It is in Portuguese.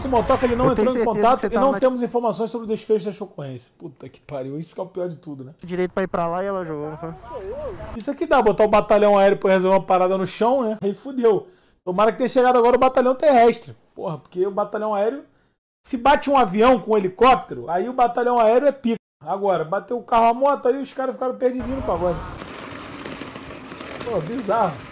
com o Motoca ele não eu entrou em contato e tá não temos informações sobre o desfecho dessa ocorrência. Puta que pariu, isso que é o pior de tudo, né? Direito pra ir pra lá e ela jogou, né? Isso aqui é dá, botar o batalhão aéreo pra resolver uma parada no chão, né? Aí fudeu. Tomara que tenha chegado agora o batalhão terrestre. Porra, porque o batalhão aéreo. Se bate um avião com um helicóptero, aí o batalhão aéreo é pica. Agora, bateu o carro a moto, aí os caras ficaram perdidinhos no agora. Pô, bizarro.